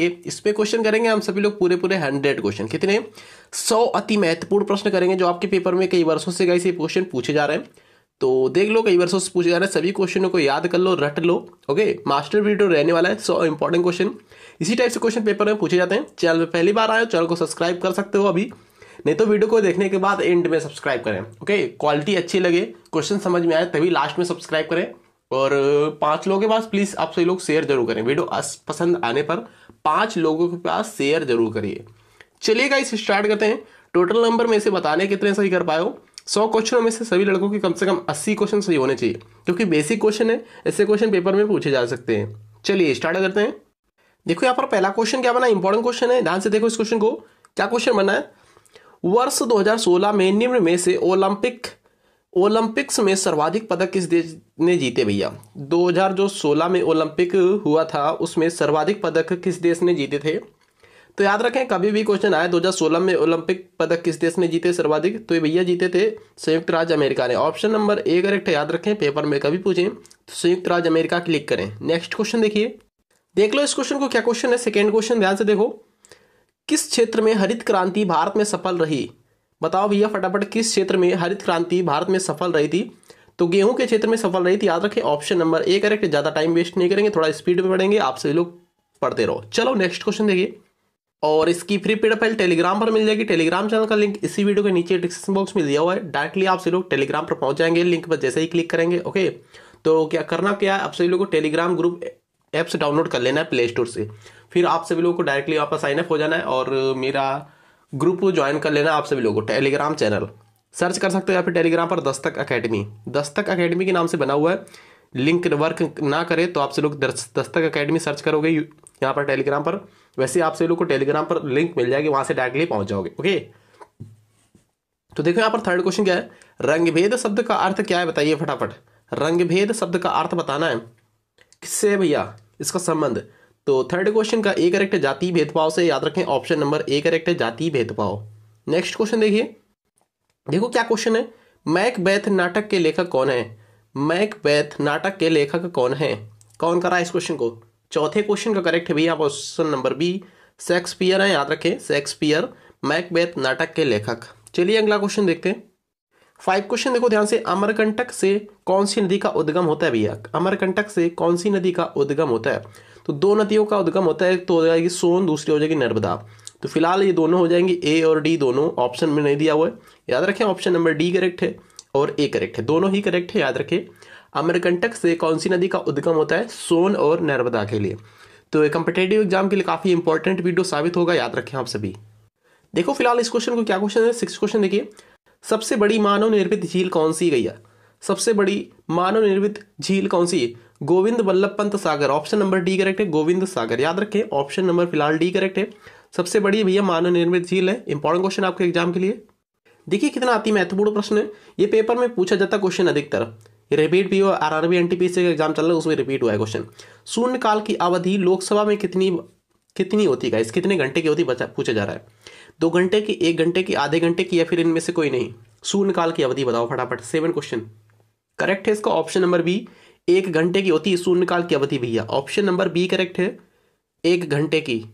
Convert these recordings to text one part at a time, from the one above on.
इस पर क्वेश्चन करेंगे हम सभी लोग पूरे पूरे हंड्रेड क्वेश्चन कितने सौ अति महत्वपूर्ण प्रश्न करेंगे जो आपके पेपर में कई वर्षों से कैसे क्वेश्चन पूछे जा रहे हैं तो देख लो कई वर्षों से पूछे जा रहे हैं सभी क्वेश्चनों को याद कर लो रट लो ओके मास्टर वीडियो रहने वाला है सौ इंपॉर्टेंट क्वेश्चन इसी टाइप से क्वेश्चन पेपर में पूछे जाते हैं चैनल पर पहली बार आए चैनल को सब्सक्राइब कर सकते हो अभी नहीं तो वीडियो को देखने के बाद एंड में सब्सक्राइब करें ओके क्वालिटी अच्छी लगे क्वेश्चन समझ में आए तभी लास्ट में सब्सक्राइब करें और पांच लोगों के पास प्लीज़ आप सभी लोग शेयर जरूर करें वीडियो पसंद आने पर पांच लोगों के पास शेयर जरूर करिए चलिए गाइस स्टार्ट करते हैं टोटल नंबर में से बताने कितने सही कर पाए हो सौ क्वेश्चनों में से सभी लड़कों के कम से कम अस्सी क्वेश्चन सही होने चाहिए क्योंकि बेसिक क्वेश्चन है ऐसे क्वेश्चन पेपर में पूछे जा सकते हैं चलिए स्टार्ट करते हैं देखो यहाँ पर पहला क्वेश्चन क्या बना इंपॉर्टेंट क्वेश्चन है ध्यान से देखो इस क्वेश्चन को क्या क्वेश्चन बना है वर्ष 2016 में निम्न में से ओलंपिक ओलंपिक्स में सर्वाधिक पदक किस देश ने जीते भैया 2016 में ओलंपिक हुआ था उसमें सर्वाधिक पदक किस देश ने जीते थे तो याद रखें कभी भी क्वेश्चन आए 2016 में ओलंपिक पदक किस देश ने जीते सर्वाधिक तो ये भैया जीते थे संयुक्त राज्य अमेरिका ने ऑप्शन नंबर ए करेक्ट याद रखें पेपर में कभी पूछें तो संयुक्त राज्य अमेरिका क्लिक करें नेक्स्ट क्वेश्चन देखिए देख लो इस क्वेश्चन को क्या क्वेश्चन है सेकेंड क्वेश्चन ध्यान से देखो किस क्षेत्र में हरित क्रांति भारत में सफल रही बताओ भैया फटाफट किस क्षेत्र में हरित क्रांति भारत में सफल रही थी तो गेहूं के क्षेत्र में सफल रही थी याद रखें ऑप्शन नंबर ए करेक्ट ज़्यादा टाइम वेस्ट नहीं करेंगे थोड़ा स्पीड में पढ़ेंगे आप सभी लोग पढ़ते रहो चलो नेक्स्ट क्वेश्चन देखिए और इसकी फ्री पीडीएफ फाइल टेलीग्राम पर मिल जाएगी टेलीग्राम चैनल का लिंक इसी वीडियो के नीचे डिस्क्रिप्शन बॉक्स में दिया हुआ है डायरेक्टली आप सभी लोग टेलीग्राम पर पहुंच जाएंगे लिंक पर जैसे ही क्लिक करेंगे ओके तो क्या करना क्या है आप सभी लोग को टेलीग्राम ग्रुप ऐप्स डाउनलोड कर लेना है प्ले स्टोर से फिर आप सभी लोगों को डायरेक्टली वहाँ पर साइनअप हो जाना है और मेरा ग्रुप को ज्वाइन कर लेना आप सभी लोगों टेलीग्राम चैनल सर्च कर सकते हो या फिर टेलीग्राम पर दस्तक अकेडमी दस्तक अकेडमी के नाम से बना हुआ है लिंक वर्क ना करे तो आपसे लोग दस्तक अकेडमी सर्च करोगे यहाँ पर टेलीग्राम पर वैसे आप सभी लोग को टेलीग्राम पर लिंक मिल जाएगी वहां से डायरेक्टली पहुंच जाओगे ओके तो देखो यहाँ पर थर्ड क्वेश्चन क्या है रंगभेद शब्द का अर्थ क्या है बताइए फटाफट रंगभेद शब्द का अर्थ बताना है किससे भैया इसका संबंध तो थर्ड क्वेश्चन का ए करेक्ट है जाति भेदभाव से याद रखें ऑप्शन नंबर ए करेक्ट है जाति भेदभाव नेक्स्ट क्वेश्चन देखिए देखो क्या क्वेश्चन है मैक बैथ नाटक के लेखक कौन है मैक बैथ नाटक के लेखक कौन है कौन करा इस क्वेश्चन को चौथे क्वेश्चन का करेक्ट है भैया ऑप्शन नंबर बी शेक्सपियर है याद रखें शेक्सपियर बैथ नाटक के लेखक चलिए अगला क्वेश्चन देखते हैं फाइव क्वेश्चन देखो ध्यान से अमरकंटक से कौन सी नदी का उद्गम होता है भैया अमरकंटक से कौन सी नदी का उद्गम होता है तो दो नदियों का उद्गम होता है तो हो जाएगी सोन दूसरी हो जाएगी नर्मदा तो फिलहाल ये दोनों हो जाएंगे ए और डी दोनों ऑप्शन में नहीं दिया हुआ है याद रखें ऑप्शन नंबर डी करेक्ट है और ए करेक्ट है दोनों ही करेक्ट है याद रखें अमरकंटक से कौन सी नदी का उद्गम होता है सोन और नर्मदा के लिए तो कंपिटेटिव एग्जाम के लिए काफ़ी इंपॉर्टेंट वीडियो साबित होगा याद रखें आप सभी देखो फिलहाल इस क्वेश्चन को क्या क्वेश्चन है सिक्स क्वेश्चन देखिए सबसे बड़ी मानव निर्मित झील कौन सी है सबसे बड़ी मानव निर्मित झील कौन सी है Govind Vallabh Pant Sagar option number D correct है गोविंद सागर याद रखें ऑप्शन नंबर फिलहाल डी करेक्ट है सबसे बड़ी भैया मानव निर्मित झील है इंपॉर्टेंट क्वेश्चन आपके एग्जाम के लिए देखिए कितना अति महत्वपूर्ण प्रश्न है ये पेपर में पूछा जाता क्वेश्चन अधिकतर रिपीट भी हो R R B N T P से एग्जाम चल रहा है उसमें रिपीट हुआ है क्वेश्चन शून्यकाल की अवधि लोकसभा में कितनी कितनी होती इस कितने घंटे की होती पूछा जा रहा है दो घंटे की एक घंटे की आधे घंटे की या फिर इनमें से कोई नहीं शून्यकाल की अवधि बताओ फटाफट सेवन क्वेश्चन करेक्ट है इसका ऑप्शन नंबर बी एक घंटे की होती है शून्यकाल की अवधि भैया ऑप्शन नंबर बी करेक्ट है एक घंटे की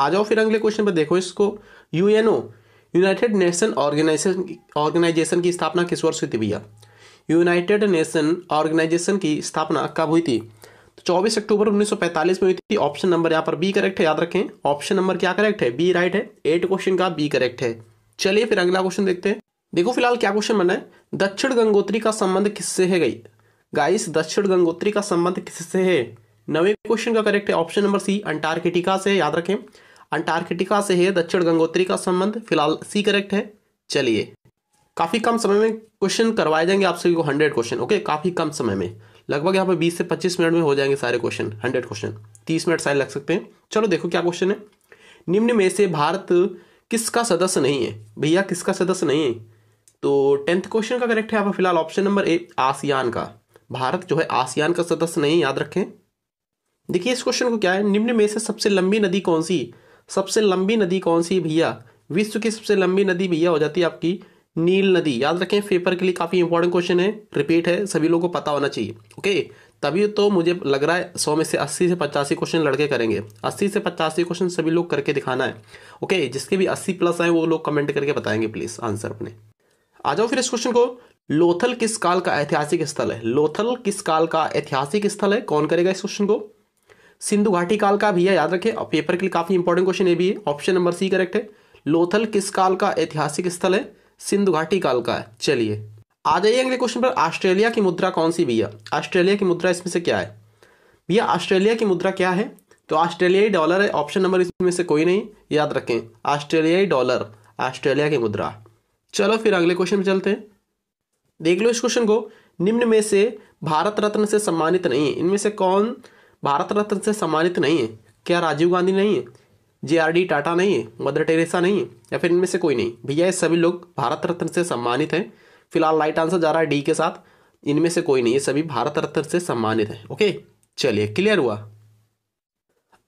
आ जाओ फिर अगले क्वेश्चन पर देखो इसको UNO United Nation Organization Organization की स्थापना किस वर्ष हुई थी भैया यूनाइटेड नेशन ऑर्गेनाइजेशन की स्थापना कब हुई थी तो चौबीस अक्टूबर 1945 में हुई थी ऑप्शन नंबर यहाँ पर बी करेक्ट है याद रखें ऑप्शन नंबर क्या करेक्ट है बी राइट है एट क्वेश्चन का बी करेक्ट है चलिए फिर अगला क्वेश्चन देखते हैं देखो फिलहाल क्या क्वेश्चन बना है दक्षिण गंगोत्री का संबंध किससे है गई गाइस दक्षिण गंगोत्री का संबंध किससे है नवे क्वेश्चन का करेक्ट है ऑप्शन नंबर सी अंटार्कटिका से याद रखें अंटार्कटिका से है दक्षिण गंगोत्री का संबंध फिलहाल सी करेक्ट है चलिए काफी कम समय में क्वेश्चन करवाए जाएंगे आप सभी को हंड्रेड क्वेश्चन ओके काफी कम समय में लगभग यहाँ पर 20 से 25 मिनट में हो जाएंगे सारे क्वेश्चन 100 क्वेश्चन 30 मिनट सारे लग सकते हैं चलो देखो क्या क्वेश्चन है निम्न में से भारत किसका सदस्य नहीं है भैया किसका सदस्य नहीं है तो टेंथ क्वेश्चन का करेक्ट है यहाँ पर फिलहाल ऑप्शन नंबर ए आसियान का भारत जो है आसियान का सदस्य नहीं याद रखें देखिए इस क्वेश्चन को क्या है निम्न में से सबसे लंबी नदी कौन सी सबसे लंबी नदी कौन सी भैया विश्व की सबसे लंबी नदी भैया हो जाती है आपकी नील नदी याद रखें पेपर के लिए काफ़ी इंपॉर्टेंट क्वेश्चन है रिपीट है सभी लोगों को पता होना चाहिए ओके तभी तो मुझे लग रहा है सौ में से अस्सी से पचासी क्वेश्चन लड़के करेंगे अस्सी से पचासी क्वेश्चन सभी लोग करके दिखाना है ओके जिसके भी अस्सी प्लस आए वो लोग कमेंट करके बताएंगे प्लीज़ आंसर अपने आ जाओ फिर इस क्वेश्चन को लोथल किस काल का ऐतिहासिक स्थल है लोथल किस काल का ऐतिहासिक स्थल है कौन करेगा इस क्वेश्चन को सिंधु घाटी काल का भी है याद रखें पेपर के लिए काफ़ी इंपॉर्टेंट क्वेश्चन ये भी है ऑप्शन नंबर सी करेक्ट है लोथल किस काल का ऐतिहासिक स्थल है सिंधु घाटी काल का है चलिए आ जाइए अगले क्वेश्चन पर ऑस्ट्रेलिया की मुद्रा कौन सी भैया ऑस्ट्रेलिया की मुद्रा इसमें से क्या है भैया ऑस्ट्रेलिया की मुद्रा क्या है तो ऑस्ट्रेलियाई डॉलर है ऑप्शन नंबर इसमें से कोई नहीं याद रखें ऑस्ट्रेलियाई डॉलर ऑस्ट्रेलिया की मुद्रा चलो फिर अगले क्वेश्चन में चलते हैं देख लो इस क्वेश्चन को निम्न में से भारत रत्न से सम्मानित नहीं है इनमें से कौन भारत रत्न से सम्मानित नहीं है क्या राजीव गांधी नहीं है जे आर डी टाटा नहीं है मदर टेरेसा नहीं है या फिर इनमें से कोई नहीं भैया ये सभी लोग भारत रत्न से सम्मानित हैं फिलहाल राइट आंसर जा रहा है डी के साथ इनमें से कोई नहीं ये सभी भारत रत्न से सम्मानित हैं ओके चलिए क्लियर हुआ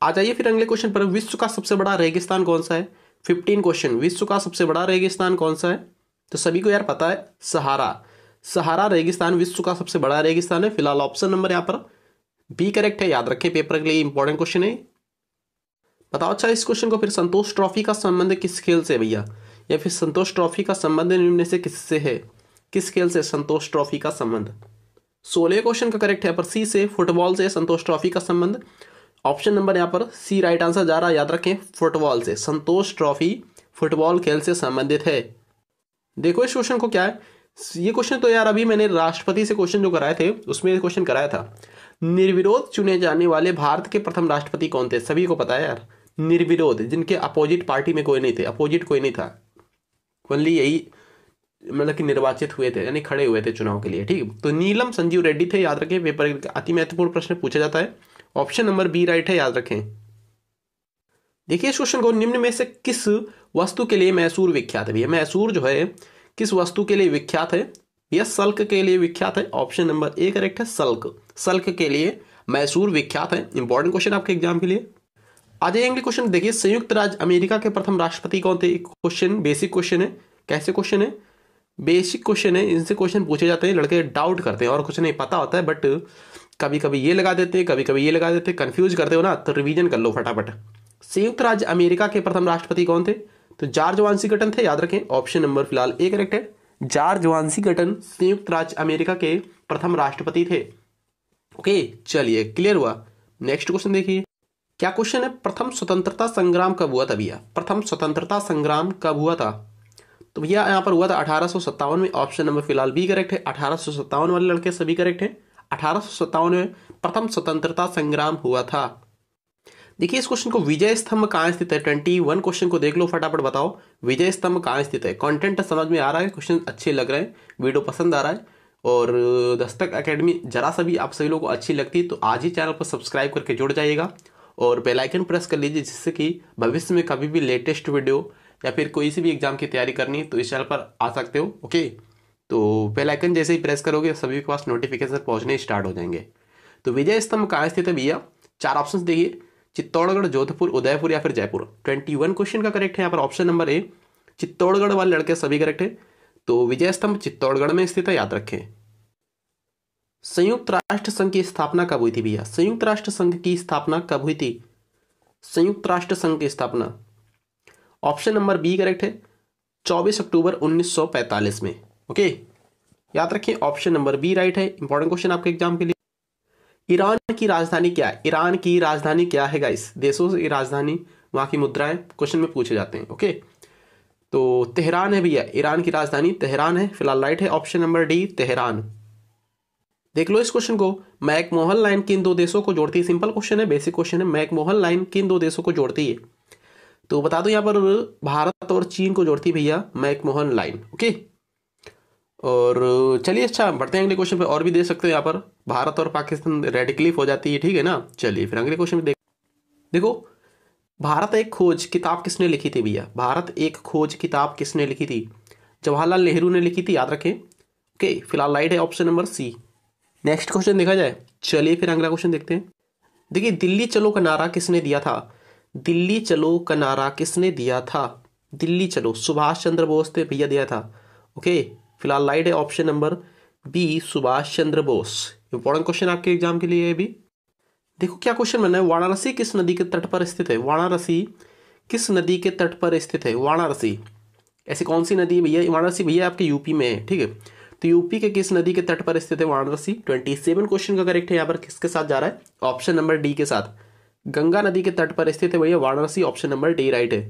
आ जाइए फिर अगले क्वेश्चन पर विश्व का सबसे बड़ा रेगिस्तान कौन सा है फिफ्टीन क्वेश्चन विश्व का सबसे बड़ा रेगिस्तान कौन सा है तो सभी को यार पता है सहारा सहारा रेगिस्तान विश्व का सबसे बड़ा रेगिस्तान है फिलहाल ऑप्शन नंबर यहाँ पर बी करेक्ट है याद रखें पेपर के लिए इंपॉर्टेंट क्वेश्चन है बताओ अच्छा इस क्वेश्चन को फिर संतोष ट्रॉफी का संबंध किस खेल से भैया या फिर संतोष ट्रॉफी का संबंध निम्न से किससे है किस खेल से संतोष ट्रॉफी का संबंध सोलह क्वेश्चन का करेक्ट है पर सी से फुटबॉल से संतोष ट्रॉफी का संबंध ऑप्शन नंबर यहाँ पर सी राइट आंसर जा रहा है याद रखें फुटबॉल से संतोष ट्रॉफी फुटबॉल खेल से संबंधित है देखो इस क्वेश्चन को क्या है ये क्वेश्चन तो यार अभी मैंने राष्ट्रपति से क्वेश्चन जो कराए थे उसमें क्वेश्चन कराया था निर्विरोध चुने जाने वाले भारत के प्रथम राष्ट्रपति कौन थे सभी को पता है यार निर्विरोध जिनके अपोजिट पार्टी में कोई नहीं थे अपोजिट कोई नहीं था ओनली यही मतलब कि निर्वाचित हुए थे यानी खड़े हुए थे चुनाव के लिए ठीक तो नीलम संजीव रेड्डी थे याद रखें पेपर अति महत्वपूर्ण प्रश्न पूछा जाता है ऑप्शन नंबर बी राइट है याद रखें देखिए इस क्वेश्चन को निम्न में से किस वस्तु के लिए मैसूर विख्यात है भैया मैसूर जो है किस वस्तु के लिए विख्यात है यह सल्क के लिए विख्यात है ऑप्शन नंबर ए करेक्ट है सल्क सल्क के लिए मैसूर विख्यात है इंपॉर्टेंट क्वेश्चन आपके एग्जाम के लिए आ जाइए क्वेश्चन देखिए संयुक्त राज्य अमेरिका के प्रथम राष्ट्रपति कौन थे क्वेश्चन बेसिक क्वेश्चन है कैसे क्वेश्चन है बेसिक क्वेश्चन है इनसे क्वेश्चन पूछे जाते हैं लड़के डाउट करते हैं और कुछ नहीं पता होता है बट कभी कभी ये लगा देते हैं कभी कभी ये लगा देते हैं कन्फ्यूज करते हो ना तो रिवीजन कर लो फटाफट संयुक्त राज्य अमेरिका के प्रथम राष्ट्रपति कौन थे तो जॉर्ज वांसीकटन थे याद रखें ऑप्शन नंबर फिलहाल ए करेक्ट है जॉर्ज वांसीकटन संयुक्त राज्य अमेरिका के प्रथम राष्ट्रपति थे ओके चलिए क्लियर हुआ नेक्स्ट क्वेश्चन देखिए क्या क्वेश्चन है प्रथम स्वतंत्रता संग्राम कब हुआ था भैया प्रथम स्वतंत्रता संग्राम कब हुआ था तो भैया यहाँ पर हुआ था अठारह में ऑप्शन नंबर फिलहाल बी करेक्ट है अठारह वाले लड़के सभी करेक्ट हैं अठारह में प्रथम स्वतंत्रता संग्राम हुआ था देखिए इस क्वेश्चन को विजय स्तंभ कहाँ स्थित है ट्वेंटी वन क्वेश्चन को देख लो फटाफट बताओ विजय स्तंभ कहाँ स्थित है कंटेंट समझ में आ रहा है क्वेश्चन अच्छे लग रहे हैं वीडियो पसंद आ रहा है और दस्तक एकेडमी जरा सा भी आप सभी लोगों को अच्छी लगती है तो आज ही चैनल पर सब्सक्राइब करके जुड़ जाइएगा और बेल आइकन प्रेस कर लीजिए जिससे कि भविष्य में कभी भी लेटेस्ट वीडियो या फिर कोई सी भी एग्ज़ाम की तैयारी करनी है तो इस चैनल पर आ सकते हो ओके तो बेल आइकन जैसे ही प्रेस करोगे सभी के पास नोटिफिकेशन पहुंचने स्टार्ट हो जाएंगे तो विजय स्तंभ कहाँ स्थित है भैया चार ऑप्शन देखिए चित्तौड़गढ़ जोधपुर उदयपुर या फिर जयपुर ट्वेंटी वन क्वेश्चन का करेक्ट है यहाँ पर ऑप्शन नंबर ए चित्तौड़गढ़ वाले लड़के सभी करेक्ट है तो विजय स्तंभ चित्तौड़गढ़ में स्थित है याद रखें संयुक्त राष्ट्र संघ की स्थापना कब हुई थी भैया संयुक्त राष्ट्र संघ की स्थापना कब हुई थी संयुक्त राष्ट्र संघ की स्थापना ऑप्शन नंबर बी करेक्ट है 24 अक्टूबर 1945 में ओके याद रखिए ऑप्शन नंबर बी राइट है इंपॉर्टेंट क्वेश्चन आपके एग्जाम के लिए ईरान की राजधानी क्या है ईरान की राजधानी क्या है गाइस देशों की राजधानी वहां की मुद्राएं क्वेश्चन में पूछे जाते हैं ओके तो तेहरान है भैया ईरान की राजधानी तेहरान है फिलहाल राइट है ऑप्शन नंबर डी तेहरान देख लो इस क्वेश्चन को मैकमोहन लाइन किन दो देशों को जोड़ती है सिंपल क्वेश्चन है बेसिक क्वेश्चन है मैकमोहन लाइन किन दो देशों को जोड़ती है तो बता दो यहाँ पर भारत और चीन को जोड़ती भैया मैकमोहन लाइन ओके और चलिए अच्छा बढ़ते हैं अगले क्वेश्चन पे और भी दे सकते हो यहाँ पर भारत और पाकिस्तान रेडिकलिफ हो जाती है ठीक है ना चलिए फिर अगले क्वेश्चन देख देखो भारत एक खोज किताब किसने लिखी थी भैया भारत एक खोज किताब किसने लिखी थी जवाहरलाल नेहरू ने लिखी थी याद रखें ओके फिलहाल लाइट है option number C next question देखा जाए चलिए फिर अगला क्वेश्चन देखते हैं देखिए दिल्ली चलो का नारा किसने दिया था दिल्ली चलो का नारा किसने दिया था दिल्ली चलो सुभाष चंद्र बोस ने भैया दिया था ओके फिलहाल लाइट है option number B Subhash Chandra Bose important question आपके एग्जाम के लिए है भी देखो क्या क्वेश्चन बना है वाराणसी किस नदी के तट पर स्थित है वाराणसी किस नदी के तट पर स्थित है वाराणसी ऐसी कौन सी नदी भैया वाराणसी भैया आपके यूपी में है ठीक है तो यूपी के किस नदी के तट पर स्थित है वाराणसी ट्वेंटी सेवन क्वेश्चन का करेक्ट है यहाँ पर किसके साथ जा रहा है ऑप्शन नंबर डी के साथ गंगा नदी के तट पर स्थित है भैया Varanasi option number D right है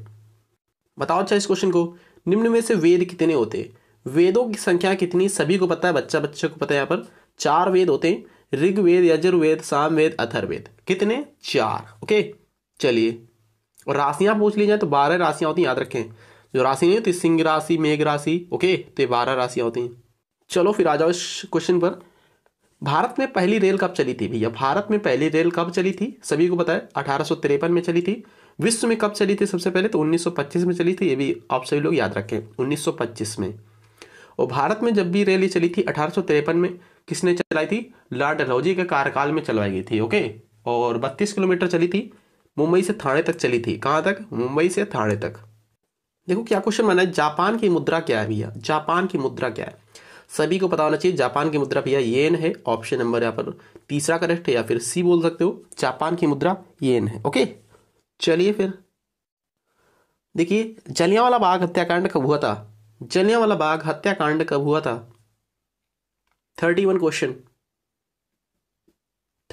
बताओ अच्छा इस क्वेश्चन को निम्न में से वेद कितने होते हैं वेदों की संख्या कितनी सभी को पता है बच्चा बच्चे को पता है यहाँ पर चार वेद होते हैं ऋग्वेद यजुर्वेद सामवेद अथर्वेद कितने चार ओके चलिए और राशियां पूछ ली जाए तो बारह राशियां होती हैं याद रखें जो राशि नहीं होती सिंह राशि मेघ राशि ओके तो ये बारह राशियां होती हैं चलो फिर आ जाओ इस क्वेश्चन पर भारत में पहली रेल कब चली थी भैया भारत में पहली रेल कब चली थी सभी को बताया अठारह में चली थी विश्व में कब चली थी सबसे पहले तो 1925 में चली थी ये भी आप सभी लोग याद रखें 1925 में और भारत में जब भी रेल चली थी अठारह में किसने चलाई थी लॉर्ड डलहौजी के कार्यकाल में चलवाई गई थी ओके और बत्तीस किलोमीटर चली थी मुंबई से थाने तक चली थी कहाँ तक मुंबई से थाने तक देखो क्या क्वेश्चन बना है जापान की मुद्रा क्या है भैया जापान की मुद्रा क्या है सभी को पता होना चाहिए जापान की मुद्रा भैया येन है ऑप्शन नंबर यहाँ पर तीसरा करेक्ट है या फिर सी बोल सकते हो जापान की मुद्रा येन है ओके चलिए फिर देखिए जलियांवाला बाग हत्याकांड कब हुआ था जलियांवाला बाग हत्याकांड कब हुआ था thirty one question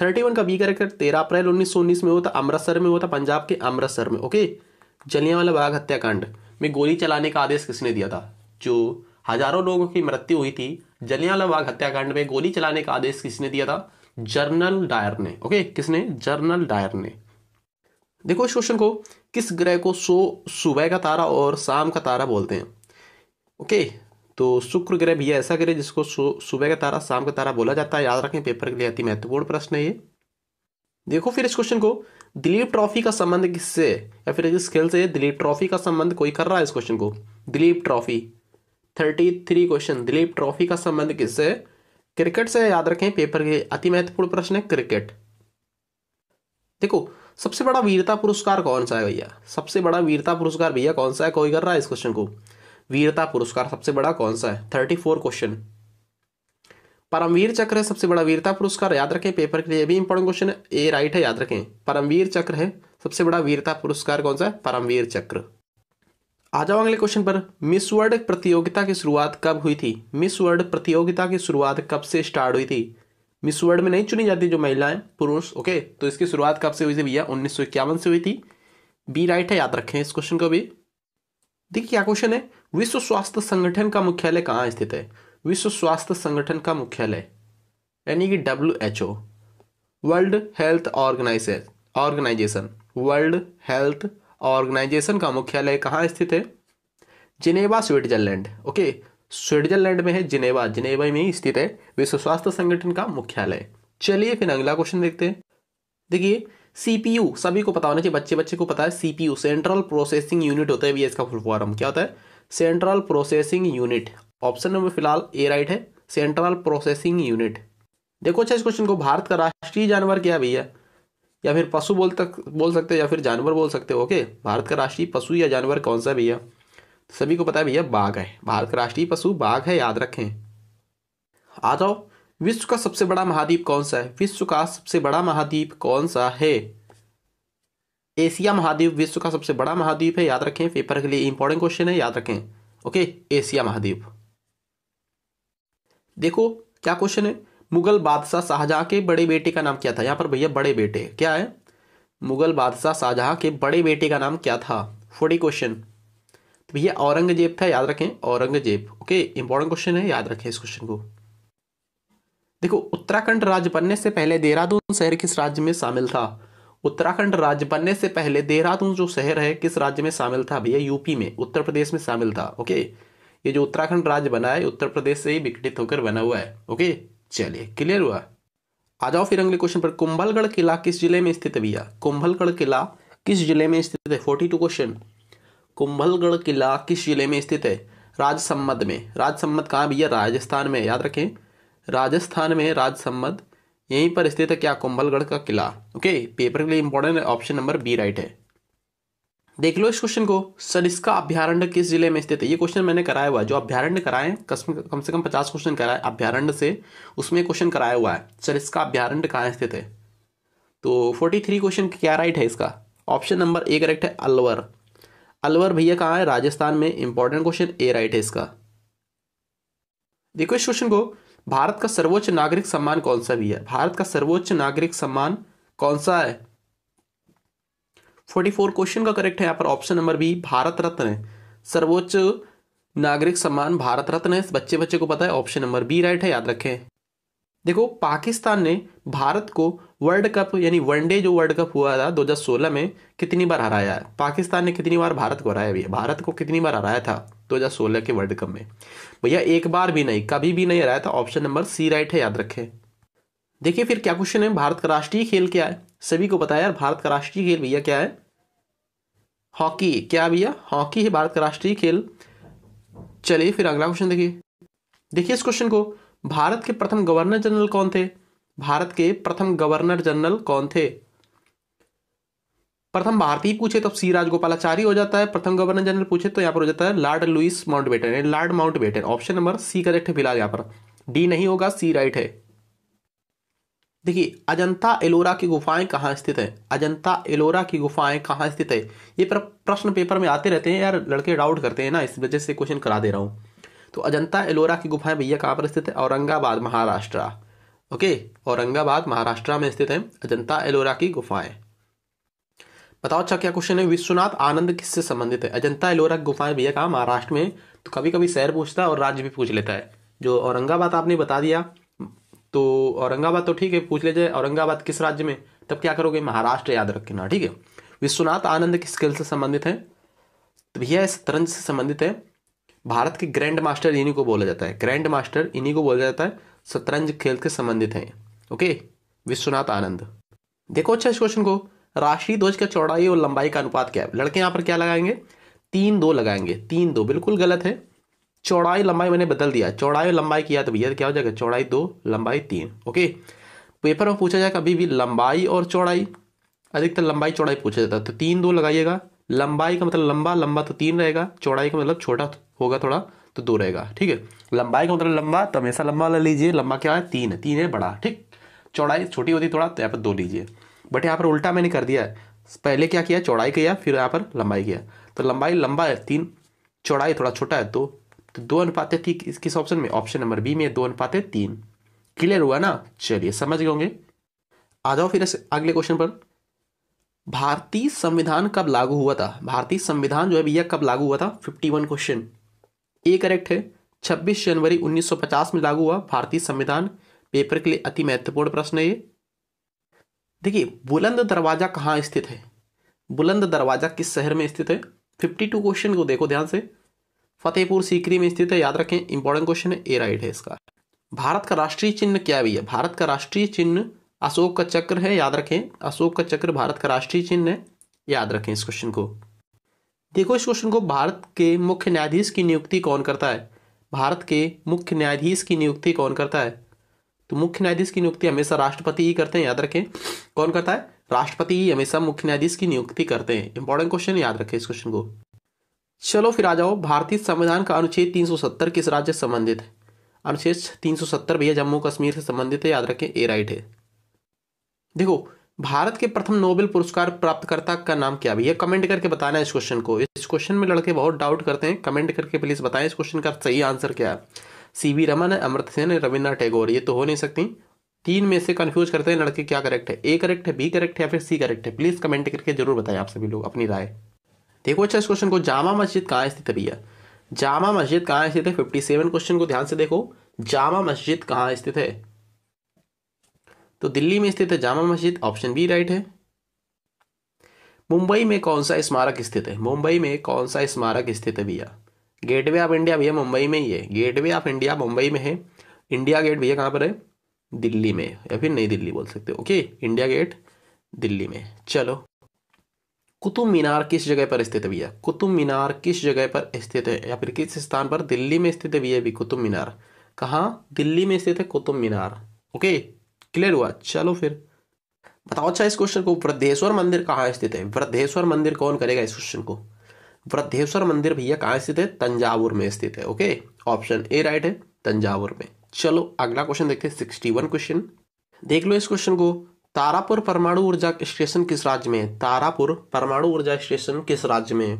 thirty one का बी करेक्ट तेरह अप्रैल उन्नीस सौ उन्नीस में हुआ था अमृतसर में हुआ था पंजाब के अमृतसर में ओके जलियांवाला बाग हत्याकांड में गोली चलाने का आदेश किसने दिया था जो हजारों लोगों की मृत्यु हुई थी जलियांवाला बाग हत्याकांड में गोली चलाने का आदेश किसने दिया था जर्नल डायर ने ओके किसने जर्नल डायर ने देखो इस क्वेश्चन को किस ग्रह को सो सुबह का तारा और शाम का तारा बोलते हैं ओके तो शुक्र ग्रह भी ऐसा ग्रह जिसको सुबह का तारा शाम का तारा बोला जाता है याद रखें पेपर के लिए अति महत्वपूर्ण प्रश्न है ये देखो फिर इस क्वेश्चन को दिलीप ट्रॉफी का संबंध किससे या फिर इस खेल से दिलीप ट्रॉफी का संबंध कोई कर रहा है इस क्वेश्चन को Dilip trophy thirty three question Dilip trophy का संबंध किससे क्रिकेट से याद रखें पेपर के अति महत्वपूर्ण प्रश्न है क्रिकेट देखो सबसे बड़ा वीरता पुरस्कार कौन सा है भैया सबसे बड़ा वीरता पुरस्कार भैया कौन सा है कोई कर रहा है इस क्वेश्चन को वीरता पुरस्कार सबसे बड़ा कौन सा है थर्टी फोर क्वेश्चन परमवीर चक्र है सबसे बड़ा वीरता पुरस्कार याद रखें पेपर के लिए भी इंपॉर्टेंट क्वेश्चन है ए राइट है याद रखें परमवीर चक्र है सबसे बड़ा वीरता पुरस्कार कौन सा है परमवीर चक्र आ जाओ अगले क्वेश्चन पर मिस वर्ल्ड प्रतियोगिता की शुरुआत कब हुई थी मिस वर्ल्ड प्रतियोगिता की शुरुआत कब से स्टार्ट हुई थी मिस वर्ल्ड में नहीं चुनी जाती जो महिलाएं पुरुष ओके तो इसकी शुरुआत कब से हुई थी भैया उन्नीस से हुई थी बी राइट है याद रखें इस क्वेश्चन को भी देखिए क्या क्वेश्चन है विश्व स्वास्थ्य संगठन का मुख्यालय कहाँ स्थित है विश्व स्वास्थ्य संगठन का मुख्यालय यानी कि W H O World Health Organization World Health Organization का मुख्यालय कहाँ स्थित है जिनेवा स्विट्जरलैंड ओके स्विट्जरलैंड में है जिनेवा जिनेवा में ही स्थित है विश्व स्वास्थ्य संगठन का मुख्यालय चलिए फिर अगला क्वेश्चन देखते हैं देखिए सीपीयू सभी को पता होना चाहिए बच्चे बच्चे को पता है सीपीयू सेंट्रल प्रोसेसिंग यूनिट होता है ये इसका फुल फॉर्म क्या होता है central processing unit option number फिलहाल ए राइट है सेंट्रल प्रोसेसिंग यूनिट देखो अच्छा इस क्वेश्चन को भारत का राष्ट्रीय जानवर क्या है भैया या फिर पशु बोल तक बोल सकते हैं या फिर जानवर बोल सकते हो ओके भारत का राष्ट्रीय पशु या जानवर कौन सा भैया सभी को पता है भैया बाघ है भारत का राष्ट्रीय पशु बाघ है याद रखें आ जाओ विश्व का सबसे बड़ा महाद्वीप कौन सा है विश्व का सबसे बड़ा महाद्वीप कौन सा है एशिया महाद्वीप विश्व का सबसे बड़ा महाद्वीप है याद रखें पेपर के लिए इंपॉर्टेंट क्वेश्चन है याद रखें ओके एशिया महाद्वीप देखो क्या क्वेश्चन है मुगल बादशाह शाहजहां के बड़े बेटे का नाम क्या था यहाँ पर भैया बड़े बेटे क्या है मुगल बादशाह शाहजहां के बड़े बेटे का नाम क्या था फोर्टी क्वेश्चन तो भैया औरंगजेब था याद रखें औरंगजेब ओके इंपॉर्टेंट क्वेश्चन है याद रखें इस क्वेश्चन को देखो उत्तराखंड राज्य बनने से पहले देहरादून शहर किस राज्य में शामिल था उत्तराखंड राज्य बनने से पहले देहरादून जो शहर है किस राज्य में शामिल था भैया यूपी में उत्तर प्रदेश में शामिल था ओके ये जो उत्तराखंड राज्य बना है उत्तर प्रदेश से ही विघटित होकर बना हुआ है ओके चलिए क्लियर हुआ आ जाओ फिर अगले क्वेश्चन पर कुंभलगढ़ किला किस जिले में स्थित है भैया कुंभलगढ़ किला किस जिले में स्थित है फोर्टी टू क्वेश्चन कुंभलगढ़ किला किस जिले में स्थित है राजसम्मत में राजसम्मत कहाँ भैया राजस्थान में याद रखें राजस्थान में राजसम्मत यहीं पर स्थित है क्या कुंभलगढ़ का किला ओके पेपर के लिए important option number B right है देख लो इस क्वेश्चन को सरिस्का अभ्यारण्य किस जिले में स्थित है ये क्वेश्चन मैंने कराया हुआ है जो अभ्यारण्य कराए कम से कम पचास क्वेश्चन कराए अभ्यारण्य से उसमें क्वेश्चन कराया हुआ है सरिस्का अभ्यारण्य कहाँ स्थित है तो फोर्टी थ्री क्वेश्चन क्या राइट है इसका ऑप्शन नंबर ए करेक्ट है अलवर अलवर भैया कहाँ है राजस्थान में इंपॉर्टेंट क्वेश्चन ए राइट है इसका देखो इस क्वेश्चन को भारत का सर्वोच्च नागरिक सम्मान कौन सा भी है भारत का सर्वोच्च नागरिक सम्मान कौन सा है फोर्टी फोर क्वेश्चन का करेक्ट है यहाँ पर option number B Bharat Ratna है सर्वोच्च नागरिक सम्मान भारत रत्न है बच्चे बच्चे को पता है ऑप्शन नंबर बी राइट है याद रखें देखो पाकिस्तान ने भारत को वर्ल्ड कप यानी वनडे जो वर्ल्ड कप हुआ था 2016 में कितनी बार हराया है पाकिस्तान ने कितनी बार भारत को हराया भैया भारत को कितनी बार हराया था 2016 के वर्ल्ड कप में भैया एक बार भी नहीं कभी भी नहीं हराया था ऑप्शन नंबर सी राइट है याद रखें देखिए फिर क्या क्वेश्चन है भारत का राष्ट्रीय खेल क्या है सभी को बताया यार भारत का राष्ट्रीय खेल भैया क्या है हॉकी क्या भैया हॉकी है भारत का राष्ट्रीय खेल चलिए फिर अगला क्वेश्चन देखिए देखिए इस क्वेश्चन को भारत के प्रथम गवर्नर जनरल कौन थे भारत के प्रथम गवर्नर जनरल कौन थे प्रथम भारतीय पूछे तो सी राजगोपालाचारी हो जाता है प्रथम गवर्नर जनरल पूछे तो यहाँ पर हो जाता है Lord Louis Mountbatten Lord Batten option number C correct है फिलहाल यहाँ पर डी नहीं होगा सी राइट है देखिए अजंता एलोरा की गुफाएं कहाँ स्थित है अजंता एलोरा की गुफाएं कहाँ स्थित है ये पर प्रश्न पेपर में आते रहते हैं यार लड़के डाउट करते हैं ना इस वजह से क्वेश्चन करा दे रहा हूँ तो अजंता एलोरा की गुफाएं भैया कहाँ पर स्थित है औरंगाबाद महाराष्ट्र ओके औरंगाबाद महाराष्ट्र में स्थित है अजंता एलोरा की गुफाएं बताओ अच्छा क्या क्वेश्चन है विश्वनाथ आनंद किससे संबंधित है अजंता एलोरा की गुफाएं भैया कहाँ महाराष्ट्र में तो कभी कभी शहर पूछता है और राज्य भी पूछ लेता है जो औरंगाबाद आपने बता दिया तो औरंगाबाद तो ठीक है पूछ लीजिए औरंगाबाद किस राज्य में तब क्या करोगे महाराष्ट्र याद रखना ठीक है विश्वनाथ आनंद किस खेल से संबंधित है तो भैया इस तरंज से संबंधित है भारत के ग्रैंड मास्टर इन्हीं को बोला जाता है ग्रैंड मास्टर इन्हीं को बोला जाता है शतरंज खेल से संबंधित है ओके विश्वनाथ आनंद देखो अच्छा इस क्वेश्चन को राष्ट्रीय ध्वज का चौड़ाई और लंबाई का अनुपात क्या है लड़के यहाँ पर क्या लगाएंगे तीन दो लगाएंगे तीन दो बिल्कुल गलत है चौड़ाई लंबाई मैंने बदल दिया चौड़ाई लंबाई किया तो भैया क्या हो जाएगा चौड़ाई दो लंबाई तीन ओके पेपर में पूछा जाए कभी भी लंबाई और चौड़ाई अधिकतर लंबाई चौड़ाई पूछा जाता है तो तीन दो लगाइएगा लंबाई का मतलब लंबा लंबा तो तीन रहेगा चौड़ाई का मतलब छोटा होगा थोड़ा तो दो रहेगा ठीक है लंबाई का मतलब लंबा तो हमेशा लंबा ले लीजिए लंबा क्या है तीन है तीन है बड़ा ठीक चौड़ाई छोटी होती थोड़ा तो यहाँ पर दो लीजिए बट यहाँ पर उल्टा मैंने कर दिया है पहले क्या किया चौड़ाई किया फिर यहाँ पर लंबाई किया तो लंबाई लंबा है तीन चौड़ाई थोड़ा छोटा है दो तो दो अनुपात है ठीक किस ऑप्शन में ऑप्शन नंबर बी में दो अनुपात तीन क्लियर हुआ ना चलिए समझ गए होंगे आ जाओ फिर अगले क्वेश्चन पर भारतीय संविधान कब लागू हुआ था भारतीय संविधान जो है भैया कब लागू हुआ था fifty one question A correct है छब्बीस जनवरी पचास में लागू हुआ भारतीय संविधान पेपर के लिए अति महत्वपूर्ण प्रश्न है ये देखिए बुलंद दरवाजा कहाँ स्थित है बुलंद दरवाजा किस शहर में स्थित है फिफ्टी टू क्वेश्चन को देखो ध्यान से फतेहपुर सीकरी में स्थित है याद रखें इंपॉर्टेंट क्वेश्चन है ए राइट है इसका भारत का राष्ट्रीय चिन्ह क्या भी है भारत का राष्ट्रीय चिन्ह अशोक का चक्र है याद रखें अशोक का चक्र भारत का राष्ट्रीय चिन्ह है याद रखें इस क्वेश्चन को देखो इस क्वेश्चन को भारत के मुख्य न्यायाधीश की नियुक्ति कौन करता है भारत के मुख्य न्यायाधीश की नियुक्ति कौन करता है तो मुख्य न्यायाधीश की नियुक्ति हमेशा राष्ट्रपति ही करते हैं याद रखें कौन करता है राष्ट्रपति ही हमेशा मुख्य न्यायाधीश की नियुक्ति करते हैं इंपॉर्टेंट क्वेश्चन याद रखें इस क्वेश्चन को चलो फिर आ जाओ भारतीय संविधान का अनुच्छेद 370 किस राज्य से संबंधित है अनुच्छेद 370 भैया जम्मू कश्मीर से संबंधित है याद रखें ए राइट है देखो भारत के प्रथम नोबेल पुरस्कार प्राप्तकर्ता का नाम क्या भैया कमेंट करके बताना इस क्वेश्चन को इस क्वेश्चन में लड़के बहुत डाउट करते हैं कमेंट करके प्लीज़ बताएं इस क्वेश्चन का सही आंसर क्या है सी वी रमन है अमृत सेन है रविन्द्रनाथ टैगोर ये तो हो नहीं सकती तीन में से कंफ्यूज करते हैं लड़के क्या करेक्ट है ए करेक्ट है बी करेक्ट है या फिर सी करेक्ट है प्लीज़ कमेंट करके जरूर बताएं आप सभी लोग अपनी राय देखो अच्छा इस क्वेश्चन को जामा मस्जिद कहाँ स्थित है भैया जामा मस्जिद कहाँ स्थित है फिफ्टी सेवन क्वेश्चन को ध्यान से देखो जामा मस्जिद कहाँ स्थित है तो दिल्ली में स्थित है जामा मस्जिद ऑप्शन बी राइट है मुंबई में कौन सा स्मारक स्थित है मुंबई में कौन सा स्मारक स्थित है भैया गेटवे ऑफ इंडिया भैया मुंबई में ही है गेटवे ऑफ इंडिया मुंबई में है इंडिया गेट भैया कहाँ पर है दिल्ली में या फिर नई दिल्ली बोल सकते हो ओके इंडिया गेट दिल्ली में चलो कुतुब मीनार किस जगह पर स्थित भी है कुतुब मीनार किस जगह पर स्थित है या फिर किस स्थान पर दिल्ली में स्थित भी है भी कुतुब मीनार कहाँ दिल्ली में स्थित है कुतुब मीनार ओके क्लियर हुआ चलो फिर बताओ अच्छा इस क्वेश्चन को वृद्धेश्वर मंदिर कहाँ स्थित है वृद्धेश्वर मंदिर कौन करेगा इस क्वेश्चन को वृद्धेश्वर मंदिर भैया कहाँ स्थित है तंजावुर में स्थित है ओके ऑप्शन ए राइट है तंजावुर में चलो अगला क्वेश्चन देखते हैं सिक्सटी वन क्वेश्चन देख लो इस क्वेश्चन को तारापुर परमाणु ऊर्जा स्टेशन किस राज्य में तारापुर परमाणु ऊर्जा स्टेशन किस राज्य में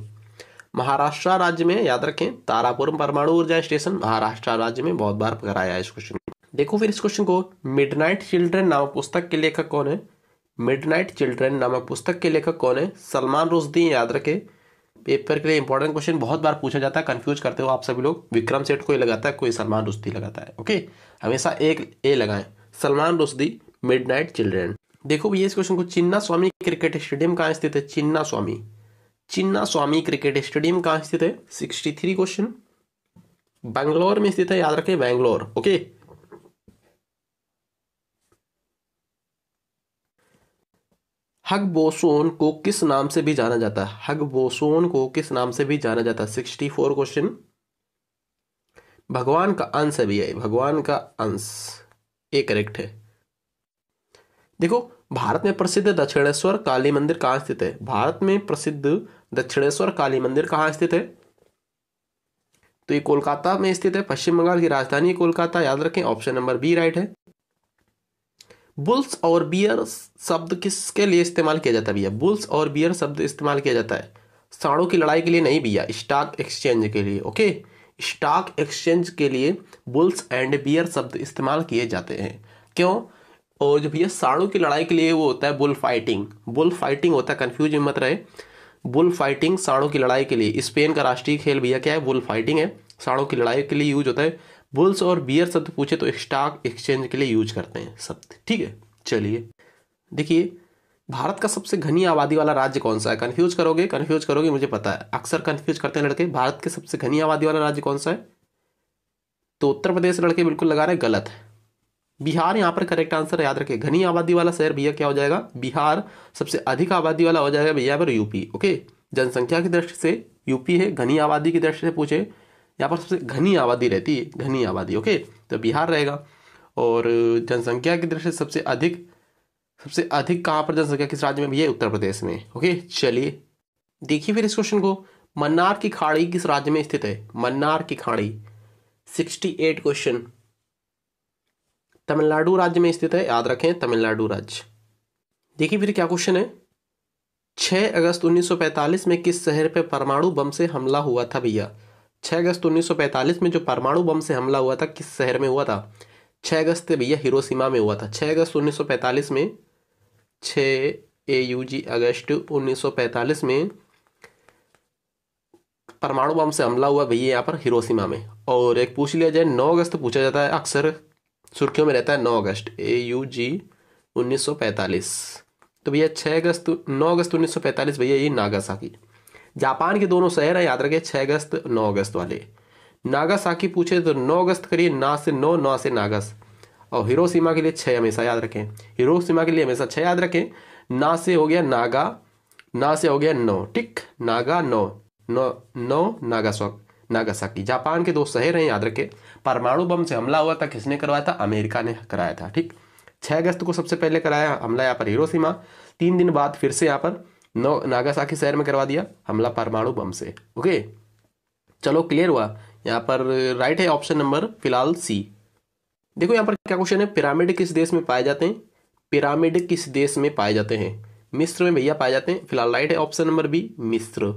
महाराष्ट्र राज्य में याद रखें तारापुर परमाणु ऊर्जा स्टेशन महाराष्ट्र राज्य में बहुत बार कराया है इस क्वेश्चन देखो फिर इस क्वेश्चन को मिडनाइट चिल्ड्रन नामक पुस्तक के लेखक कौन है मिडनाइट चिल्ड्रन नामक पुस्तक के लेखक कौन है सलमान रुश्दी याद रखें पेपर के लिए इंपॉर्टेंट क्वेश्चन बहुत बार पूछा जाता है कंफ्यूज करते हो आप सभी लोग विक्रम सेठ कोई लगाता है कोई सलमान रुश्दी लगाता है ओके हमेशा एक ए लगाएं सलमान रुश्दी मिडनाइट चिल्ड्रन देखो भैया इस क्वेश्चन को चिन्ना स्वामी क्रिकेट स्टेडियम कहाँ स्थित है चिन्ना स्वामी चिन्ना स्वामी क्रिकेट स्टेडियम कहाँ स्थित है सिक्सटी थ्री क्वेश्चन बैंगलोर में स्थित है याद रखें बैंगलोर ओके हग बोसोन को किस नाम से भी जाना जाता है हग बोसोन को किस नाम से भी जाना जाता है सिक्सटी फोर क्वेश्चन भगवान का अंश है भैया भगवान का अंश ये करेक्ट है देखो भारत में प्रसिद्ध दक्षिणेश्वर काली मंदिर कहाँ स्थित है भारत में प्रसिद्ध दक्षिणेश्वर काली मंदिर कहाँ स्थित है तो ये कोलकाता में स्थित है पश्चिम बंगाल की राजधानी कोलकाता याद रखें ऑप्शन नंबर बी राइट है बुल्स और बियर शब्द किसके लिए इस्तेमाल किया जाता है भैया बुल्स और बियर शब्द इस्तेमाल किया जाता है साड़ों की लड़ाई के लिए नहीं भैया स्टॉक एक्सचेंज के लिए ओके स्टॉक एक्सचेंज के लिए बुल्स एंड बियर शब्द इस्तेमाल किए जाते हैं क्यों और जो भैया साड़ों की लड़ाई के लिए वो होता है बुल फाइटिंग बुल फाइटिंग होता है कन्फ्यूज मत रहे बुल फाइटिंग साड़ों की लड़ाई के लिए स्पेन का राष्ट्रीय खेल भैया क्या है बुल फाइटिंग है साड़ों की लड़ाई के लिए यूज होता है बुल्स और बियर शब्द पूछे तो स्टॉक एक्सचेंज के लिए यूज करते हैं शब्द ठीक है चलिए देखिए भारत का सबसे घनी आबादी वाला राज्य कौन सा है कन्फ्यूज करोगे कन्फ्यूज करोगे मुझे पता है अक्सर कन्फ्यूज करते हैं लड़के भारत के सबसे घनी आबादी वाला राज्य कौन सा है तो उत्तर प्रदेश लड़के बिल्कुल लगा रहे गलत है बिहार यहाँ पर करेक्ट आंसर याद रखे घनी आबादी वाला शहर भैया क्या हो जाएगा बिहार सबसे अधिक आबादी वाला हो जाएगा भैया पर यूपी ओके जनसंख्या की दृष्टि से यूपी है घनी आबादी की दृष्टि से पूछे यहाँ पर सबसे घनी आबादी रहती है घनी आबादी ओके तो बिहार रहेगा और जनसंख्या की दृष्टि से सबसे अधिक सबसे अधिक कहाँ पर जनसंख्या किस राज्य में भैया उत्तर प्रदेश में ओके चलिए देखिए फिर इस क्वेश्चन को मन्नार की खाड़ी किस राज्य में स्थित है मन्नार की खाड़ी सिक्सटी एट क्वेश्चन तमिलनाडु राज्य में स्थित है याद रखें तमिलनाडु राज्य देखिए फिर क्या क्वेश्चन है 6 अगस्त 1945 में किस शहर पर परमाणु बम से हमला हुआ था भैया 6 अगस्त 1945 में जो परमाणु बम से हमला हुआ था किस शहर में हुआ था 6 अगस्त भैया हिरोशिमा में हुआ था 6 अगस्त 1945 में 6 ए यू जी अगस्त 1945 में परमाणु बम से हमला हुआ भैया यहाँ पर हिरोशिमा में और एक पूछ लिया जाए 9 अगस्त पूछा जाता है अक्सर सुर्खियों में रहता है नौ अगस्त ए यू जी उन्नीस तो भैया छः अगस्त नौ अगस्त उन्नीस भैया ये नागासाकी जापान के दोनों शहर हैं याद रखें छः अगस्त नौ अगस्त वाले नागासाकी पूछे तो नौ अगस्त करिए ना से नौ नौ से नागस और सीमा के लिए छः हमेशा याद रखें सीमा के लिए हमेशा छः याद रखें ना से हो गया नागा ना से हो गया नौ ठीक नागा नौ नौ नौ नागासाकी जापान के दो शहर हैं याद रखें परमाणु बम से हमला हुआ था किसने करवाया था अमेरिका ने कराया था ठीक छह अगस्त को सबसे पहले कराया हमला यहाँ पर हिरोसीमा तीन दिन बाद फिर से यहाँ पर नौ नागासाकी शहर में करवा दिया हमला परमाणु बम से ओके चलो क्लियर हुआ यहाँ पर राइट है ऑप्शन नंबर फिलहाल सी देखो यहाँ पर क्या क्वेश्चन है पिरामिड किस देश में पाए जाते हैं पिरामिड किस देश में पाए जाते हैं मिस्र में भैया पाए जाते हैं फिलहाल राइट है ऑप्शन नंबर बी मिस्र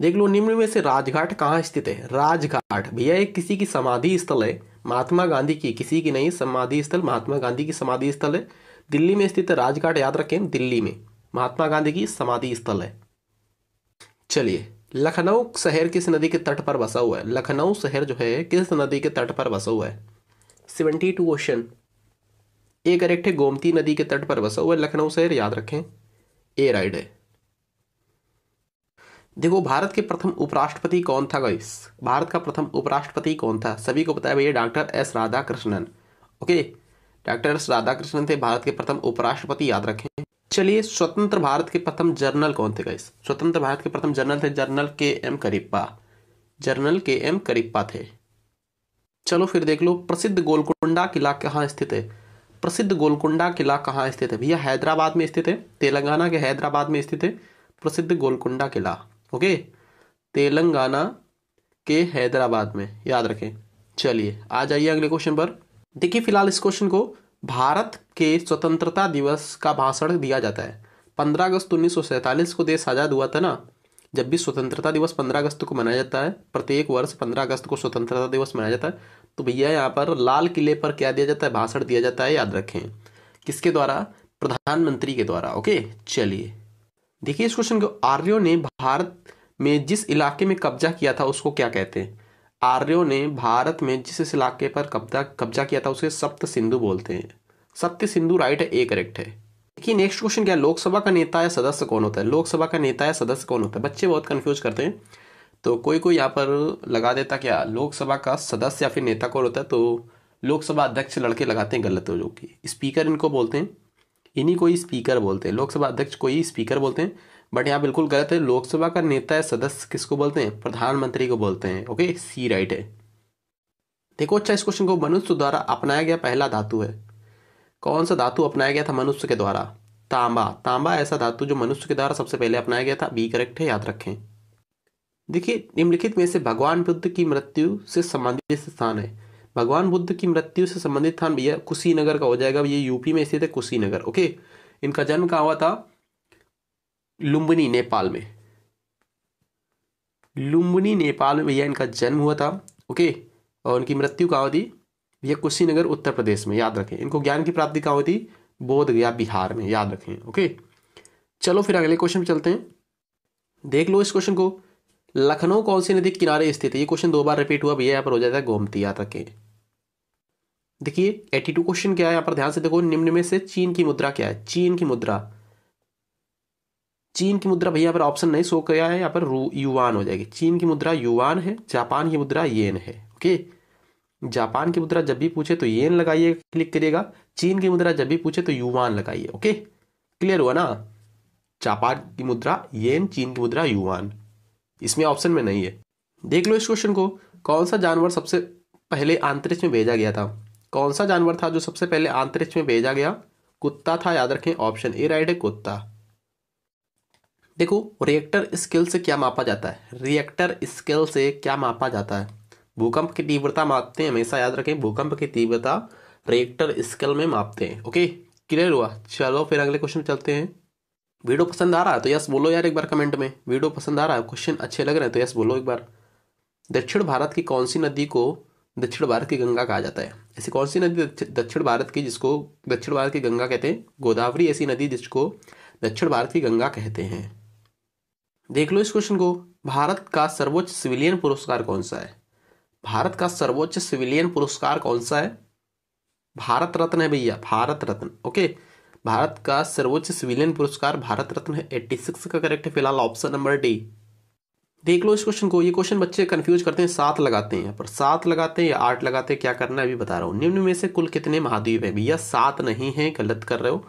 देख लो निम्न में से राजघाट कहाँ स्थित है राजघाट भैया एक किसी की समाधि स्थल है महात्मा गांधी की किसी की नहीं समाधि स्थल महात्मा गांधी की समाधि स्थल है दिल्ली में स्थित राजघाट याद रखें दिल्ली में महात्मा गांधी की समाधि स्थल है चलिए लखनऊ शहर किस नदी के तट पर बसा हुआ है लखनऊ शहर जो है किस नदी के तट पर बसा हुआ है seventy two question A correct है गोमती नदी के तट पर बसा हुआ है लखनऊ शहर याद रखें ए राइड है देखो भारत के प्रथम उपराष्ट्रपति कौन था गाइस भारत का प्रथम उपराष्ट्रपति कौन था सभी को बताया भैया doctor S Radha Krishnan okay doctor S Radha Krishnan थे भारत के प्रथम उपराष्ट्रपति याद रखें चलिए स्वतंत्र भारत के प्रथम जर्नल कौन थे गाइस स्वतंत्र भारत के प्रथम जर्नल थे general K M Cariappa general K M Cariappa थे चलो फिर देख लो प्रसिद्ध गोलकुंडा किला कहाँ स्थित है प्रसिद्ध गोलकुंडा किला कहाँ स्थित है भैया हैदराबाद में स्थित है तेलंगाना के हैदराबाद में स्थित है प्रसिद्ध गोलकुंडा किला ओके तेलंगाना के हैदराबाद में याद रखें चलिए आ जाइए अगले क्वेश्चन पर देखिए फिलहाल इस क्वेश्चन को भारत के स्वतंत्रता दिवस का भाषण दिया जाता है पंद्रह अगस्त उन्नीस को देश आज़ाद हुआ था ना जब भी स्वतंत्रता दिवस पंद्रह अगस्त को मनाया जाता है प्रत्येक वर्ष पंद्रह अगस्त को स्वतंत्रता दिवस मनाया जाता है तो भैया यहाँ पर लाल किले पर क्या दिया जाता है भाषण दिया जाता है याद रखें किसके द्वारा प्रधानमंत्री के द्वारा ओके चलिए देखिए इस क्वेश्चन को आर्यों ने भारत में जिस इलाके में कब्जा किया था उसको क्या कहते हैं आर्यों ने भारत में जिस इलाके पर कब्जा कब्जा किया था उसे सप्त सिंधु बोलते हैं सत्य सिंधु राइट है ए करेक्ट है देखिए नेक्स्ट क्वेश्चन क्या है लोकसभा का नेता या सदस्य कौन होता है लोकसभा का नेता या सदस्य कौन होता है बच्चे बहुत कंफ्यूज करते हैं तो कोई कोई यहाँ पर लगा देता क्या लोकसभा का सदस्य या फिर नेता कौन होता है तो लोकसभा अध्यक्ष लड़के लगाते हैं गलत हो जो कि स्पीकर इनको बोलते हैं इन्हीं को ही स्पीकर बोलते हैं लोकसभा अध्यक्ष को ही स्पीकर बोलते हैं बट यहाँ बिल्कुल गलत है लोकसभा का नेता है सदस्य किसको बोलते हैं प्रधानमंत्री को बोलते हैं ओके सी राइट है देखो अच्छा इस क्वेश्चन को मनुष्य द्वारा अपनाया गया पहला धातु है कौन सा धातु अपनाया गया था मनुष्य के द्वारा तांबा तांबा ऐसा धातु जो मनुष्य के द्वारा सबसे पहले अपनाया गया था बी करेक्ट है याद रखें देखिए निम्नलिखित में से भगवान बुद्ध की मृत्यु से संबंधित स्थान है भगवान बुद्ध की मृत्यु से संबंधित स्थान भैया कुशीनगर का हो जाएगा ये यूपी में स्थित है कुशीनगर ओके इनका जन्म कहा हुआ था लुम्बनी नेपाल में लुम्बनी नेपाल में भैया इनका जन्म हुआ था ओके और इनकी मृत्यु कहाँ हुई थी भैया कुशीनगर उत्तर प्रदेश में याद रखें इनको ज्ञान की प्राप्ति कहाँ हुई थी बोध गया बिहार में याद रखें ओके चलो फिर अगले क्वेश्चन पे चलते हैं देख लो इस क्वेश्चन को लखनऊ कौन सी नदी के किनारे स्थित है ये क्वेश्चन दो बार रिपीट हुआ भैया यहाँ पर हो जाता है गोमती याद रखें देखिए एटी टू क्वेश्चन क्या है यहाँ पर ध्यान से देखो निम्न में से चीन की मुद्रा क्या है चीन की मुद्रा चीन की मुद्रा भैया पर ऑप्शन नहीं सो गया है यहाँ पर युवान हो जाएगी चीन की मुद्रा युवान है जापान की मुद्रा येन है ओके जापान की मुद्रा जब भी पूछे तो येन लगाइए क्लिक करिएगा चीन की मुद्रा जब भी पूछे तो युवान लगाइए ओके क्लियर हुआ ना जापान की मुद्रा येन चीन की मुद्रा युवान इसमें ऑप्शन में नहीं है देख लो इस क्वेश्चन को कौन सा जानवर सबसे पहले अंतरिक्ष में भेजा गया था कौन सा जानवर था जो सबसे पहले अंतरिक्ष में भेजा गया कुत्ता था याद रखें ऑप्शन ए राइट है कुत्ता देखो रिएक्टर स्केल से क्या मापा जाता है रिएक्टर स्केल से क्या मापा जाता है भूकंप की तीव्रता मापते हैं हमेशा याद रखें भूकंप की तीव्रता रिएक्टर स्केल में मापते हैं ओके क्लियर हुआ चलो फिर अगले क्वेश्चन चलते हैं वीडियो पसंद आ रहा है तो यस बोलो यार एक बार कमेंट में वीडियो पसंद आ रहा है क्वेश्चन अच्छे लग रहे हैं तो यस बोलो एक बार दक्षिण भारत की कौन सी नदी को दक्षिण भारत की गंगा कहा जाता है ऐसी कौन सी नदी दक्षिण भारत की जिसको दक्षिण भारत की गंगा कहते हैं गोदावरी ऐसी नदी जिसको दक्षिण भारत की गंगा कहते हैं देख लो इस क्वेश्चन को भारत का सर्वोच्च सिविलियन पुरस्कार कौन सा है भारत का सर्वोच्च सिविलियन पुरस्कार कौन सा है भारत रत्न है भैया भारत रत्न ओके भारत का सर्वोच्च सिविलियन पुरस्कार भारत रत्न है एट्टी सिक्स का करेक्ट है फिलहाल ऑप्शन नंबर डी देख लो इस क्वेश्चन को ये क्वेश्चन बच्चे कंफ्यूज करते हैं सात लगाते हैं पर सात लगाते हैं या आठ लगाते हैं क्या करना है अभी बता रहा हूँ निम्न में से कुल कितने महाद्वीप है भैया सात नहीं है गलत कर रहे हो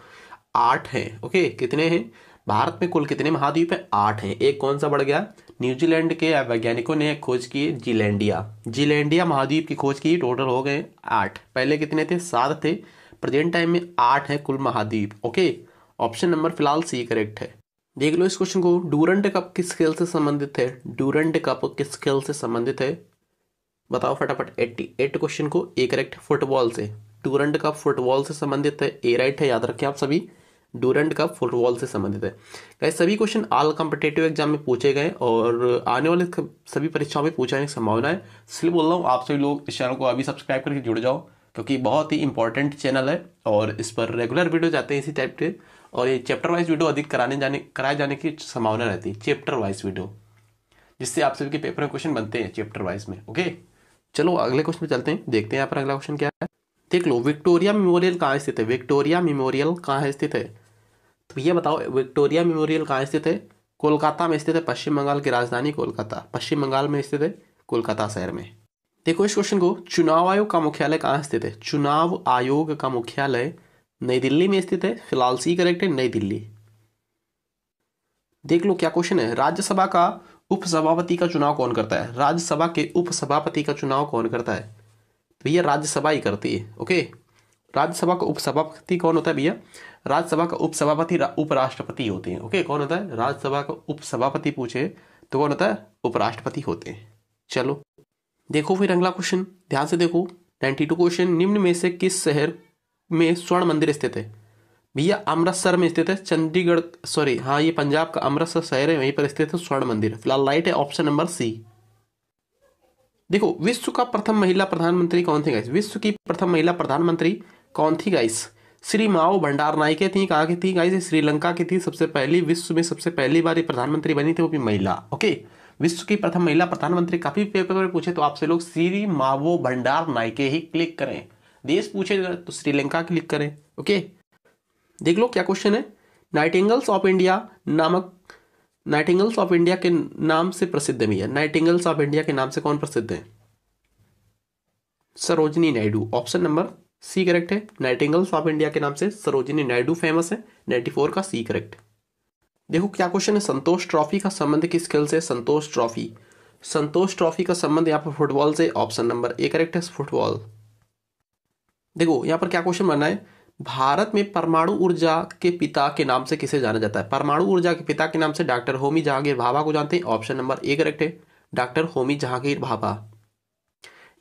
आठ हैं ओके कितने हैं भारत में कुल कितने महाद्वीप हैं आठ हैं एक कौन सा बढ़ गया न्यूजीलैंड के वैज्ञानिकों ने खोज की जीलैंडिया जीलैंडिया महाद्वीप की खोज की टोटल हो गए आठ पहले कितने थे सात थे प्रेजेंट टाइम में आठ है कुल महाद्वीप ओके ऑप्शन नंबर फिलहाल सी करेक्ट है देख लो इस क्वेश्चन को डूरंट कप किस खेल से संबंधित है डूरंट कप किस खेल से संबंधित है बताओ फटाफट एट्टी एट क्वेश्चन को ए करेक्ट फुटबॉल से डूरंट कप फुटबॉल से संबंधित है ए राइट है याद रखें आप सभी डूरेंट कप फुटबॉल से संबंधित है गाइस सभी क्वेश्चन ऑल कॉम्पिटेटिव एग्जाम में पूछे गए और आने वाले सभी परीक्षाओं में पूछाने की संभावना है इसलिए बोल रहा हूँ आप सभी लोग इस चैनल को अभी सब्सक्राइब करके जुड़ जाओ क्योंकि बहुत ही इंपॉर्टेंट चैनल है और इस पर रेगुलर वीडियो जाते हैं इसी टाइप के और ये चैप्टर वाइज वीडियो अधिक कराने जाने कराए जाने की संभावना रहती है चैप्टर वाइज वीडियो जिससे आप सभी के पेपर में क्वेश्चन बनते हैं चैप्टर वाइज में ओके चलो अगले क्वेश्चन में चलते हैं देखते हैं यहाँ पर अगला क्वेश्चन क्या है देख लो विक्टोरिया मेमोरियल कहाँ स्थित है विक्टोरिया मेमोरियल कहाँ स्थित है तो ये बताओ विक्टोरिया मेमोरियल कहाँ स्थित है कोलकाता में स्थित है पश्चिम बंगाल की राजधानी कोलकाता पश्चिम बंगाल में स्थित है कोलकाता शहर में देखो इस क्वेश्चन को चुनाव आयोग का मुख्यालय कहाँ स्थित है चुनाव आयोग का मुख्यालय नई दिल्ली में स्थित है फिलहाल सी करेक्ट है नई दिल्ली देख लो क्या क्वेश्चन है राज्यसभा का उपसभापति का चुनाव कौन करता है राज्यसभा के उपसभापति का चुनाव कौन करता है तो भैया राज्यसभा ही करती है ओके राज्यसभा का उपसभापति कौन होता है भैया राज्यसभा का उपसभापति उपराष्ट्रपति होते हैं ओके कौन होता है राज्यसभा का उपसभापति पूछे तो कौन होता है उपराष्ट्रपति होते हैं चलो देखो फिर अगला क्वेश्चन ध्यान से देखो नाइन्टी टू क्वेश्चन निम्न में से किस शहर में स्वर्ण मंदिर स्थित है भैया अमृतसर में स्थित है चंडीगढ़ सॉरी हाँ ये पंजाब का अमृतसर शहर है वहीं पर स्थित है स्वर्ण मंदिर फिलहाल राइट है ऑप्शन नंबर सी देखो विश्व का प्रथम महिला प्रधानमंत्री कौन थी गाइस विश्व की प्रथम महिला प्रधानमंत्री कौन थी गाइस श्री माओ भंडार नायके थी कहा की थी गाइस श्रीलंका की थी सबसे पहली विश्व में सबसे पहली बार प्रधानमंत्री बनी थी वो भी महिला ओके विश्व की प्रथम महिला प्रधानमंत्री काफी पेपर में पूछे तो आपसे लोग सीरी मावो भंडार नाइके ही क्लिक करें देश पूछे तो श्रीलंका क्लिक करें ओके देख लो क्या क्वेश्चन है नाइटिंगल्स ऑफ इंडिया नामक नाइटिंगल्स ऑफ इंडिया के नाम से प्रसिद्ध भी है नाइटिंगल्स ऑफ इंडिया के नाम से कौन प्रसिद्ध है Sarojini Naidu option number C correct है नाइटिंगल्स ऑफ इंडिया के नाम से सरोजनी नायडू फेमस है नाइन्टी फोर का सी करेक्ट देखो क्या क्वेश्चन है संतोष ट्रॉफी का संबंध किस खेल से संतोष ट्रॉफी संतोष ट्रॉफी का संबंध यहाँ पर फुटबॉल से ऑप्शन नंबर ए करेक्ट है फुटबॉल देखो यहाँ पर क्या क्वेश्चन बनना है भारत में परमाणु ऊर्जा के पिता के नाम से किसे जाना जाता है परमाणु ऊर्जा के पिता के नाम से डॉक्टर होमी जहांगीर भाभा को जानते हैं ऑप्शन नंबर ए करेक्ट है doctor Homi Jahangir Bhabha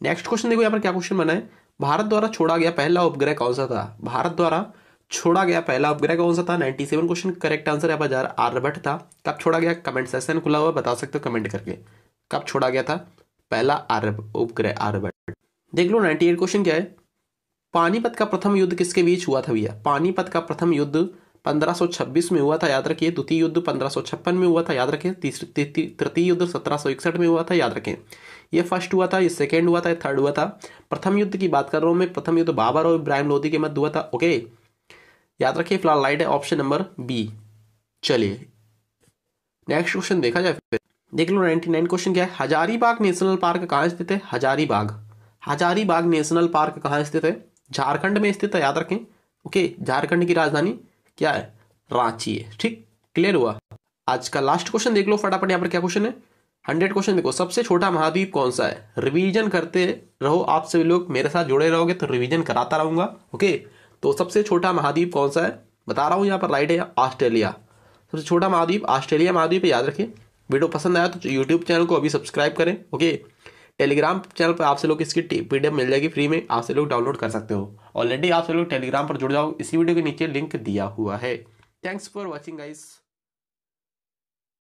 next question देखो यहाँ पर क्या क्वेश्चन बना है भारत द्वारा छोड़ा गया पहला उपग्रह कौन सा था भारत द्वारा छोड़ा गया पहला उपग्रह कौन सा था 97 क्वेश्चन करेक्ट आंसर है बाजार आर्यभट्ट था कब छोड़ा गया कमेंट सेशन खुला हुआ बता सकते हो कमेंट करके कब छोड़ा गया था पहला आर्य उपग्रह आर्यभट्ट देख लो नाइन्टी क्वेश्चन क्या है पानीपत का प्रथम युद्ध किसके बीच हुआ था भैया पानीपत का प्रथम युद्ध 1526 में हुआ था याद रखिए द्वितीय युद्ध 1556 में हुआ था याद रखें तृतीय युद्ध 1761 में हुआ था याद रखें ये फर्स्ट हुआ था ये सेकेंड हुआ था ये थर्ड हुआ था प्रथम युद्ध की बात कर रहा हूँ मैं प्रथम युद्ध बाबर और इब्राहिम लोधी के मध्य हुआ था ओके याद रखिए फिलहाल राइट है ऑप्शन नंबर बी चलिए नेक्स्ट क्वेश्चन देखा जाए फिर देख लो नाइनटी नाइन क्वेश्चन क्या है हजारीबाग नेशनल पार्क कहाँ स्थित है हजारीबाग हजारीबाग नेशनल पार्क कहाँ स्थित है झारखंड में स्थित है याद रखें ओके झारखंड की राजधानी क्या है रांची है ठीक क्लियर हुआ आज का लास्ट क्वेश्चन देख लो फटाफट यहाँ पर क्या क्वेश्चन है हंड्रेड क्वेश्चन देखो सबसे छोटा महाद्वीप कौन सा है रिवीजन करते रहो आप सभी लोग मेरे साथ जुड़े रहोगे तो रिवीजन कराता रहूंगा ओके तो सबसे छोटा महाद्वीप कौन सा है बता रहा हूँ यहाँ पर राइट है ऑस्ट्रेलिया सबसे छोटा महाद्वीप ऑस्ट्रेलिया महाद्वीप याद रखें वीडियो पसंद आया तो यूट्यूब चैनल को अभी सब्सक्राइब करें ओके टेलीग्राम चैनल पर आपसे लोग इसकी पी मिल जाएगी फ्री में आपसे लोग डाउनलोड कर सकते हो ऑलरेडी आपसे लोग टेलीग्राम पर जुड़ जाओ इसी वीडियो के नीचे लिंक दिया हुआ है थैंक्स फॉर वॉचिंग गाइस